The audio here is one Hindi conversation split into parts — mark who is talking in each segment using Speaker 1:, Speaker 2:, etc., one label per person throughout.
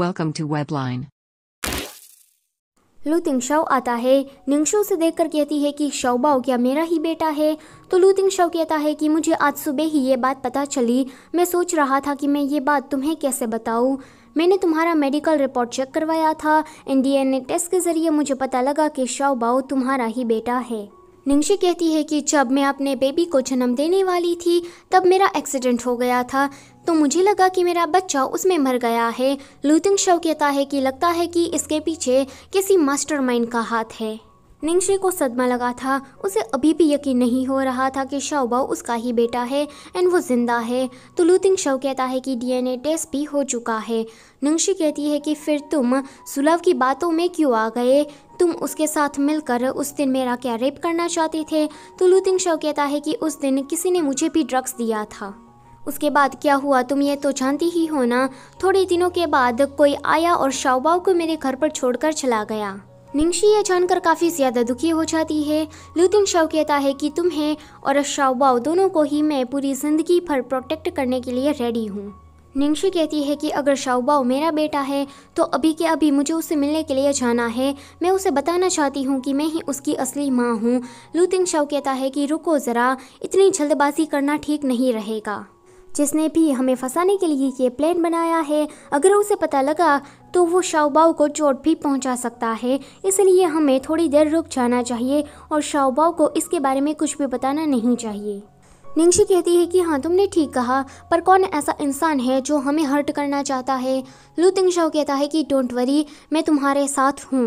Speaker 1: Welcome to Webline. लूटिंग शव आता है निंगशो से देखकर कहती है कि बाओ क्या मेरा ही बेटा है तो लूटिंग शव कहता है कि मुझे आज सुबह ही ये बात पता चली मैं सोच रहा था कि मैं ये बात तुम्हें कैसे बताऊँ मैंने तुम्हारा मेडिकल रिपोर्ट चेक करवाया था एन टेस्ट के ज़रिए मुझे पता लगा कि बाओ तुम्हारा ही बेटा है निंगशी कहती है कि जब मैं अपने बेबी को जन्म देने वाली थी तब मेरा एक्सीडेंट हो गया था तो मुझे लगा कि मेरा बच्चा उसमें मर गया है लूतिंग शव कहता है कि लगता है कि इसके पीछे किसी मास्टरमाइंड का हाथ है निंगशी को सदमा लगा था उसे अभी भी यकीन नहीं हो रहा था कि शाओबाओ उसका ही बेटा है एंड वो जिंदा है तो लूतिंग शव कहता है कि डीएनए टेस्ट भी हो चुका है निंगशी कहती है कि फिर तुम सुलभ की बातों में क्यों आ गए तुम उसके साथ मिलकर उस दिन मेरा क्या रेप करना चाहते थे तो लूतिंग शव कहता है कि उस दिन किसी ने मुझे भी ड्रग्स दिया था उसके बाद क्या हुआ तुम ये तो जानती ही हो ना थोड़े दिनों के बाद कोई आया और शाओबाओ को मेरे घर पर छोड़कर चला गया निंगशी यह जानकर काफ़ी ज़्यादा दुखी हो जाती है लुतिन शाओ कहता है कि तुम्हें और शाओबाओ दोनों को ही मैं पूरी ज़िंदगी भर प्रोटेक्ट करने के लिए रेडी हूँ निंगशी कहती है कि अगर शाओबाओ मेरा बेटा है तो अभी के अभी मुझे उससे मिलने के लिए जाना है मैं उसे बताना चाहती हूँ कि मैं ही उसकी असली माँ हूँ लुतिंग शाओ कहता है कि रुको ज़रा इतनी जल्दबाजी करना ठीक नहीं रहेगा जिसने भी हमें फंसाने के लिए ये प्लान बनाया है अगर उसे पता लगा तो वो शाओबाओ को चोट भी पहुंचा सकता है इसलिए हमें थोड़ी देर रुक जाना चाहिए और शाओबाओ को इसके बारे में कुछ भी बताना नहीं चाहिए निंगशी कहती है कि हाँ तुमने ठीक कहा पर कौन ऐसा इंसान है जो हमें हर्ट करना चाहता है लू तिंगशाओ कहता है कि डोंट वरी मैं तुम्हारे साथ हूँ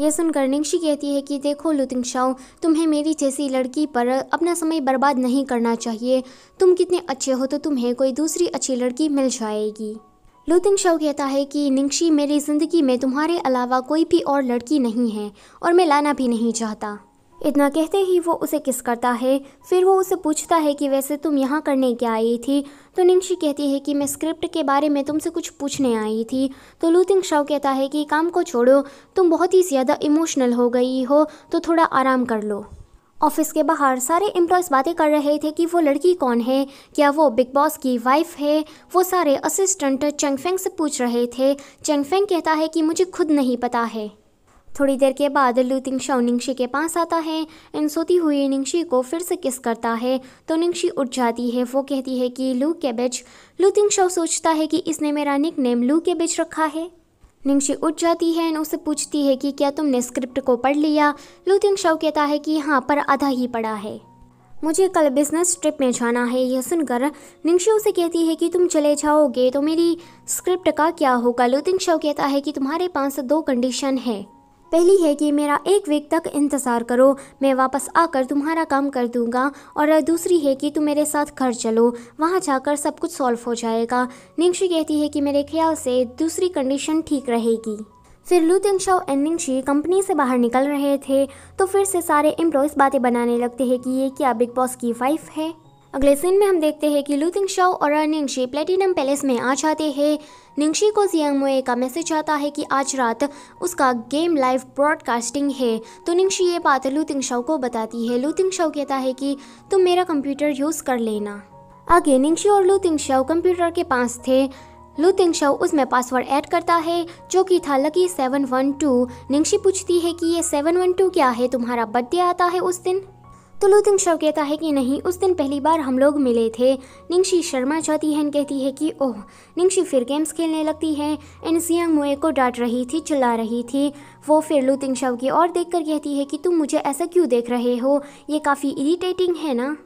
Speaker 1: यह सुनकर निंगशी कहती है कि देखो लुतिंग शाओ तुम्हें मेरी जैसी लड़की पर अपना समय बर्बाद नहीं करना चाहिए तुम कितने अच्छे हो तो तुम्हें कोई दूसरी अच्छी लड़की मिल जाएगी लुतिंग शव कहता है कि निंगशी मेरी ज़िंदगी में तुम्हारे अलावा कोई भी और लड़की नहीं है और मैं लाना भी नहीं चाहता इतना कहते ही वो उसे किस करता है फिर वो उसे पूछता है कि वैसे तुम यहाँ करने क्या आई थी तो निंगशी कहती है कि मैं स्क्रिप्ट के बारे में तुमसे कुछ पूछने आई थी तो लूतिंग शाव कहता है कि काम को छोड़ो तुम बहुत ही ज़्यादा इमोशनल हो गई हो तो थोड़ा आराम कर लो ऑफिस के बाहर सारे एम्प्लॉयज़ बातें कर रहे थे कि वो लड़की कौन है क्या वो बिग बॉस की वाइफ है वो सारे असिस्टेंट चेंगफेंग से पूछ रहे थे चेंगफेंग कहता है कि मुझे खुद नहीं पता है थोड़ी देर के बाद लूतिंग शव निंगशी के पास आता है एंड सोती हुई निंगशी को फिर से किस करता है तो निंगशी उठ जाती है वो कहती है कि लू कैबेज लूतिंग शव सोचता है कि इसने मेरा निक नेम लू कैबेज रखा है निंगशी उठ जाती है एंड उसे पूछती है कि क्या तुमने स्क्रिप्ट को पढ़ लिया लूतिंग शव कहता है कि हाँ पर आधा ही पढ़ा है मुझे कल बिजनेस ट्रिप में जाना है यह सुनकर निंगशी उसे कहती है कि तुम चले जाओगे तो मेरी स्क्रिप्ट का क्या होगा लूतिंग शव कहता है कि तुम्हारे पास दो कंडीशन है पहली है कि मेरा एक वीक तक इंतज़ार करो मैं वापस आकर तुम्हारा काम कर दूंगा और दूसरी है कि तुम मेरे साथ घर चलो वहाँ जाकर सब कुछ सॉल्व हो जाएगा निंगशी कहती है कि मेरे ख्याल से दूसरी कंडीशन ठीक रहेगी फिर लू तिंगशाओ एंड निंगशी कंपनी से बाहर निकल रहे थे तो फिर से सारे एम्प्लॉयज़ बातें बनाने लगते हैं कि ये क्या बिग बॉस की वाइफ है अगले सीन में हम देखते हैं कि तिंग शाओ और निंगशी प्लेटिनम पैलेस में आ जाते हैं निंगशी को जियांग मोए का मैसेज आता है कि आज रात उसका गेम लाइव ब्रॉडकास्टिंग है तो निंगशी ये बात तिंग शाओ को बताती है तिंग शाओ कहता है कि तुम मेरा कंप्यूटर यूज़ कर लेना आगे निंगशी और तिंग शाओ कंप्यूटर के पास थे तिंग शाओ उसमें पासवर्ड ऐड करता है जो कि था lucky seven one two Ning Xi पूछती है कि ये सेवन वन टू क्या है तुम्हारा बर्थडे आता है उस दिन तो लुतिंग शव कहता है कि नहीं उस दिन पहली बार हम लोग मिले थे निंगशी शर्मा चाहती है कहती है कि ओह निंगशी फिर गेम्स खेलने लगती है एन सियांग मोए को डांट रही थी चिल्ला रही थी वो फिर लुतिंग शव की ओर कर कहती है कि तुम मुझे ऐसा क्यों देख रहे हो ये काफ़ी इरीटेटिंग है ना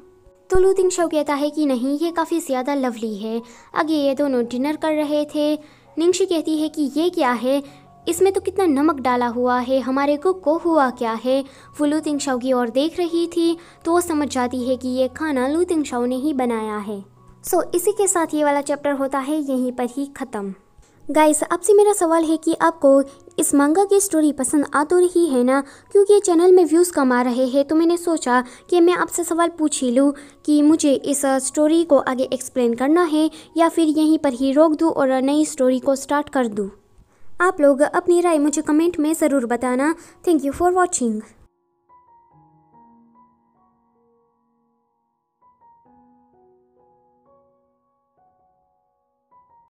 Speaker 1: तो लुतिंग शव कहता है कि नहीं ये काफ़ी ज़्यादा लवली है आगे ये दोनों डिनर कर रहे थे निंगशी कहती है कि ये क्या है इसमें तो कितना नमक डाला हुआ है हमारे कुक को हुआ क्या है वो लू तिंग शाओ की ओर देख रही थी तो वो समझ जाती है कि ये खाना लू तिंग ने ही बनाया है सो so, इसी के साथ ये वाला चैप्टर होता है यहीं पर ही ख़त्म गाइस आपसे मेरा सवाल है कि आपको इस मांगा की स्टोरी पसंद आ तो रही है ना क्योंकि ये चैनल में व्यूज़ कम आ रहे हैं तो मैंने सोचा कि मैं आपसे सवाल पूछ ही लूँ कि मुझे इस स्टोरी को आगे एक्सप्लेन करना है या फिर यहीं पर ही रोक दूँ और नई स्टोरी को स्टार्ट कर दूँ आप लोग अपनी राय मुझे कमेंट में ज़रूर बताना थैंक यू फॉर वॉचिंग